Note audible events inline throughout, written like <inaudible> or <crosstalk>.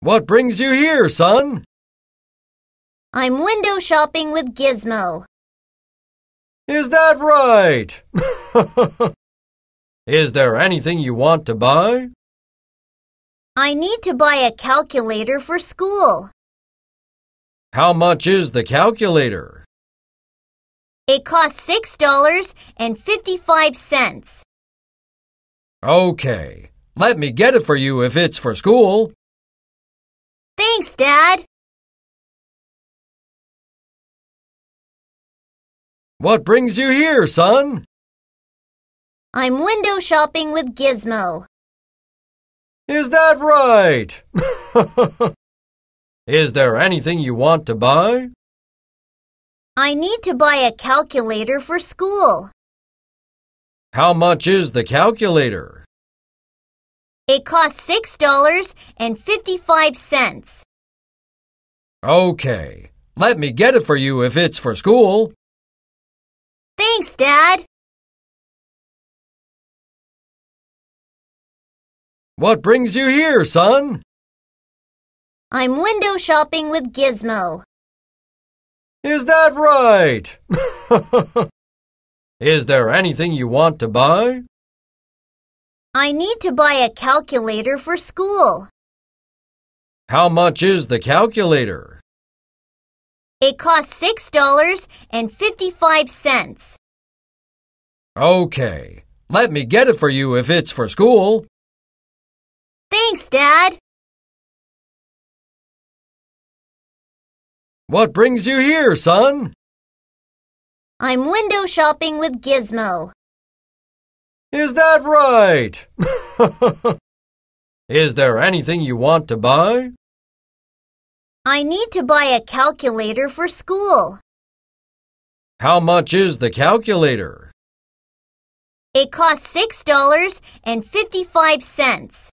What brings you here, son? I'm window shopping with Gizmo. Is that right? <laughs> Is there anything you want to buy? I need to buy a calculator for school. How much is the calculator? It costs $6.55. Okay, let me get it for you if it's for school. Thanks, Dad! What brings you here, son? I'm window shopping with Gizmo. Is that right? <laughs> Is there anything you want to buy? I need to buy a calculator for school. How much is the calculator? It costs six dollars and fifty-five cents. Okay, let me get it for you if it's for school. Thanks, Dad. What brings you here, son? I'm window shopping with Gizmo. Is that right? <laughs> Is there anything you want to buy? I need to buy a calculator for school. How much is the calculator? It costs $6.55. Okay. Let me get it for you if it's for school. Thanks, Dad. What brings you here, son? I'm window shopping with Gizmo. Is that right? <laughs> Is there anything you want to buy? I need to buy a calculator for school. How much is the calculator? It costs $6.55.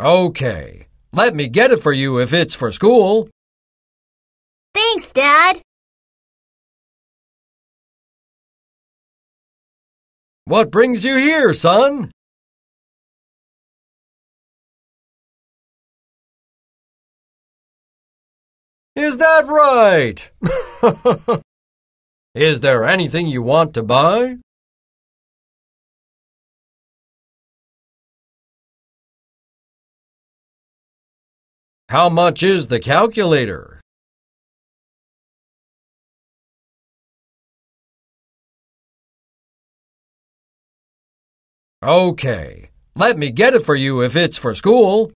Okay. Let me get it for you if it's for school. Thanks, Dad. What brings you here, son? Is that right? <laughs> Is there anything you want to buy? How much is the calculator? Okay, let me get it for you if it's for school.